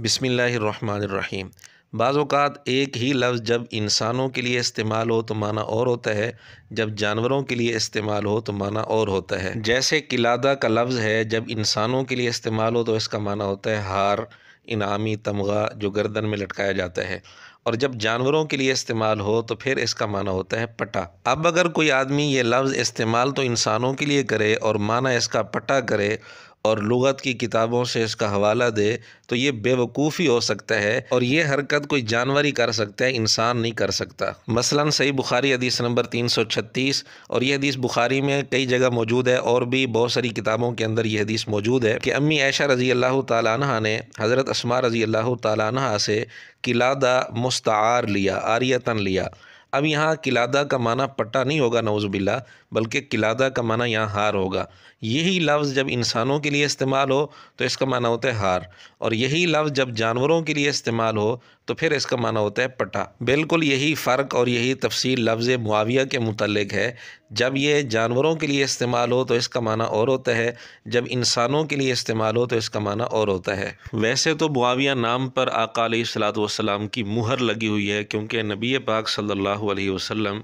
बिसमीम बाज़ात एक ही लफ्ज़ जब इंसानों के लिए इस्तेमाल हो तो माना और होता है जब जानवरों के लिए इस्तेमाल हो तो माना और होता है जैसे किलादा का लफ्ज़ है जब इंसानों के लिए इस्तेमाल हो तो इसका माना होता है हार इनामी तमगा जो गर्दन में लटकाया जाता है और जब जानवरों के लिए इस्तेमाल हो तो फिर इसका माना होता है पटा अब अगर कोई आदमी ये लफ्ज़ इस्तेमाल तो इंसानों के लिए करे और माना इसका पटा करे और लगत की किताबों से इसका हवाला दे तो ये बेवकूफ़ी हो सकता है और ये हरकत कोई जानवर ही कर सकता है इंसान नहीं कर सकता मसलन सही बुखारी हदीस नंबर 336 और ये हदीस बुखारी में कई जगह मौजूद है और भी बहुत सारी किताबों के अंदर ये हदीस मौजूद है कि अम्मी ऐशा रज़ी अल्लाह तह ने हज़रत असमा रज़ी अल्लाह तह से किलादा मुस्तार लिया आरियतन लिया अब यहाँ किलादा का माना पट्टा नहीं होगा नौज़बिल्ला बल्कि किलादा का माना यहाँ हार होगा यही लफ्ज़ जब इंसानों के लिए इस्तेमाल हो तो इसका माना होता है हार और यही लफ्ज़ जब जानवरों के लिए इस्तेमाल हो तो फिर इसका माना होता है पटा बिल्कुल यही फ़र्क और यही तफसील लफ्ज़ मुआविया के मतलब है जब ये जानवरों के लिए इस्तेमाल हो तो इसका माना और होता है जब इंसानों के लिए इस्तेमाल हो तो इसका माना और होता है वैसे तो मुआविया नाम पर अकाल सलात वसलाम की मुहर लगी हुई है क्योंकि नबी पाक सल्लल्लाहु अलैहि वसल्लम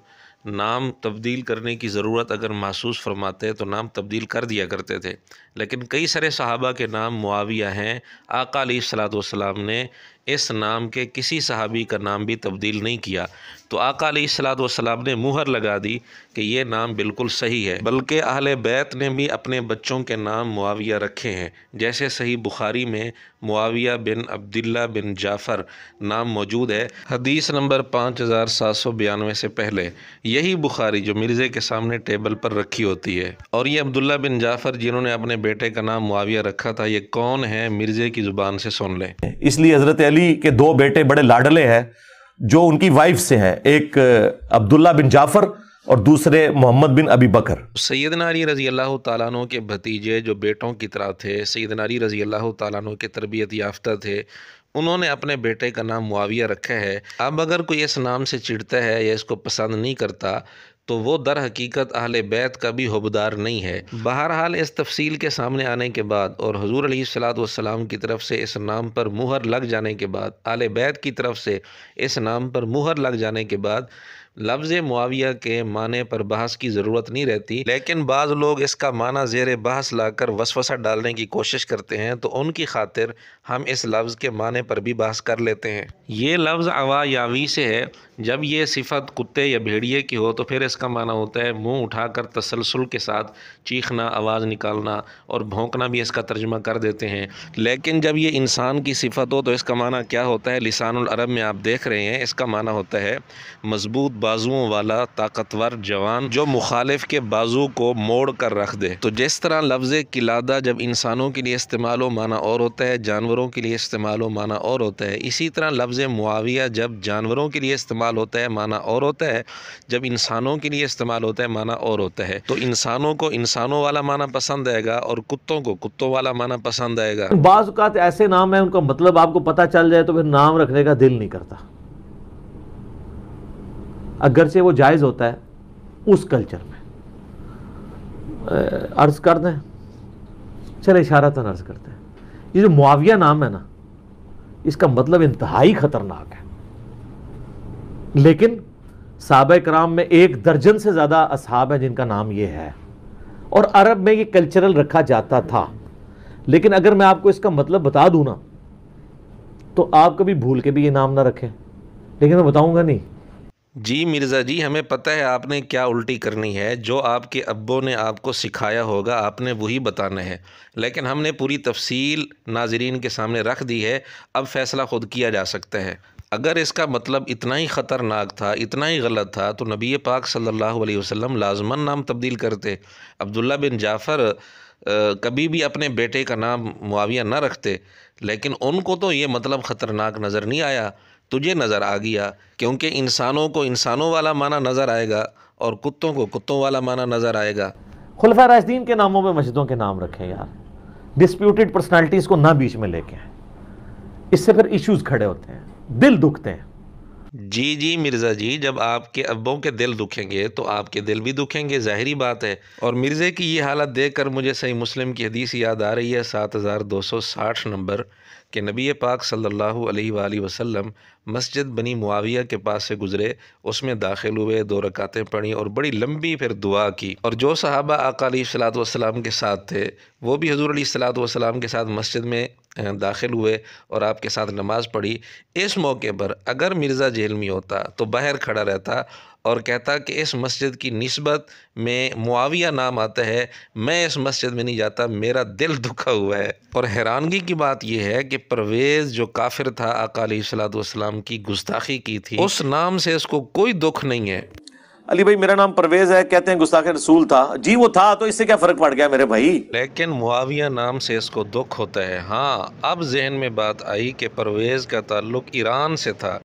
नाम तब्दील करने की ज़रूरत अगर महसूस फरमाते तो नाम तब्दील कर दिया करते थे लेकिन कई सारे सहाबा के नाम मुआविया हैं आकाली सलात वसलाम ने इस नाम के किसी सहाबी का नाम भी तब्दील नहीं किया तो आका सलाम ने मुहर लगा दी कि यह नाम बिल्कुल सही है बल्कि अहल बैत ने भी अपने बच्चों के नाम मुआविया रखे हैं जैसे सही बुखारी में मुआविया बिन अब्दुल्ला बिन जाफ़र नाम मौजूद है हदीस नंबर पाँच हज़ार सात सौ बयानवे से पहले यही बुखारी जो मिर्ज़े के सामने टेबल पर रखी होती है और ये अब्दुल्ला बिन जाफ़र जिन्होंने अपने बेटे का नाम मुआविया रखा था ये कौन है मिर्ज़े की ज़ुबान से सुन लें इसलिए हज़रत अली अली के दो बेटे बड़े लाडले हैं जो उनकी वाइफ से हैं एक अब्दुल्ला बिन जाफर और दूसरे मोहम्मद बिन अबी बकर सैद नारी रज़ी अल्लाह तु के भतीजे जो बेटों की तरह थे सैद नारी रज़ी अल्लाह तु के तरबियत याफ्ता थे उन्होंने अपने बेटे का नाम मुआविया रखा है अब अगर कोई इस नाम से चिढ़ता है या इसको पसंद नहीं करता तो वो दर हकीकत अहल बैत का भी होबदार नहीं है बहरहाल इस तफसील के सामने आने के बाद और हजूर अली सलाम की तरफ से इस नाम पर मुहर लग जाने के बाद आल बैत की तरफ से इस नाम पर मुहर लग जाने के बाद लफ्ज़ मुआविया के माने पर बहस की ज़रूरत नहीं रहती लेकिन बाज़ लोग इसका माना जेर बहस लाकर वसवसा डालने की कोशिश करते हैं तो उनकी खातिर हम इस लफ्ज़ के माने पर भी बहस कर लेते हैं ये लफ्ज़ अवायावी से है जब ये सिफत कुत्ते या भेड़िए की हो तो फिर इसका माना होता है मुँह उठाकर तसलसल के साथ चीखना आवाज़ निकालना और भोंकना भी इसका तर्जमा कर देते हैं लेकिन जब ये इंसान की सिफत हो तो इसका माना क्या होता है लिसानरब में आप देख रहे हैं इसका माना होता है मजबूत बाजुओं वाला ताकतवर जवान जो मुखालिफ के बाजू को मोड़ कर रख दे तो जिस तरह लफ्ज़ किलादा जब इंसानों के लिए इस्तेमाल माना और होता है जानवरों के लिए इस्तेमाल माना और होता है इसी तरह लफ्ज़ मुआविया जब जानवरों के लिए इस्तेमाल होता है माना और होता है जब इंसानों के लिए इस्तेमाल होता है माना और होता है तो इंसानों को इंसानों वाला माना पसंद आएगा और कुत्तों को कुत्तों वाला माना पसंद आएगा बाज़ ऐसे नाम है उनका मतलब आपको पता चल जाए तो फिर नाम रखने का दिल नहीं करता अगर से वो जायज़ होता है उस कल्चर में अर्ज़ कर दें चले इशारा तो अर्ज़ करते हैं ये जो मुआविया नाम है ना इसका मतलब इंतहाई ख़तरनाक है लेकिन सबक कराम में एक दर्जन से ज़्यादा असहाब है जिनका नाम ये है और अरब में ये कल्चरल रखा जाता था लेकिन अगर मैं आपको इसका मतलब बता दूँ ना तो आप कभी भूल के भी ये नाम ना रखें लेकिन मैं बताऊँगा नहीं जी मिर्ज़ा जी हमें पता है आपने क्या उल्टी करनी है जो आपके अब्बो ने आपको सिखाया होगा आपने वही बताना है लेकिन हमने पूरी तफसील नाजरीन के सामने रख दी है अब फ़ैसला ख़ुद किया जा सकता है अगर इसका मतलब इतना ही ख़तरनाक था इतना ही गलत था तो नबी पाक सल्लल्लाहु अलैहि वसल्लम लाजमन नाम तब्दील करते अब्दुल्ला बिन जाफ़र कभी भी अपने बेटे का नाम मुआविया ना रखते लेकिन उनको तो ये मतलब ख़तरनाक नज़र नहीं आया तुझे नज़र आ गया क्योंकि इंसानों को इंसानों वाला माना नज़र आएगा और कुत्तों को कुत्तों वाला माना नज़र आएगा खुलफा राजदीन के नामों में मस्जिदों के नाम रखें यार डिस्प्यूटेड पर्सनैलिटीज़ को ना बीच में लेके आए इससे फिर इश्यूज़ खड़े होते हैं दिल दुखते हैं जी जी मिर्ज़ा जी जब आपके अब्बों के दिल दुखेंगे तो आपके दिल भी दुखेंगे ज़ाहरी बात है और मिर्ज़े की ये हालत देख मुझे सही मुस्लिम की हदीस याद आ रही है सात नंबर कि नबी पाक सल्लल्लाहु अलैहि वसल्लम मस्जिद बनी मुआविया के पास से गुज़रे उसमें दाखिल हुए दो रकातें पढ़ी और बड़ी लंबी फिर दुआ की और जो सहाबा आका सलाम के साथ थे वो भी हजूर सलाम के साथ मस्जिद में दाखिल हुए और आपके साथ नमाज़ पढ़ी इस मौके पर अगर मिर्ज़ा जेल में होता तो बाहर खड़ा रहता और कहता कि इस मस्जिद की नस्बत में मुआविया नाम आता है मैं इस मस्जिद में नहीं जाता मेरा दिल दुखा हुआ है और हैरानगी की बात यह है कि परवेज़ जो काफिर था अकाली सलाम की गुस्ताखी की थी उस नाम से इसको कोई दुख नहीं है अली भाई मेरा नाम परवेज है कहते हैं गुस्ताखे रसूल था जी वो था तो इससे क्या फर्क पड़ गया मेरे भाई लेकिन मुआविया नाम से इसको दुख होता है हाँ अब जहन में बात आई कि परवेज का ताल्लुक ईरान से था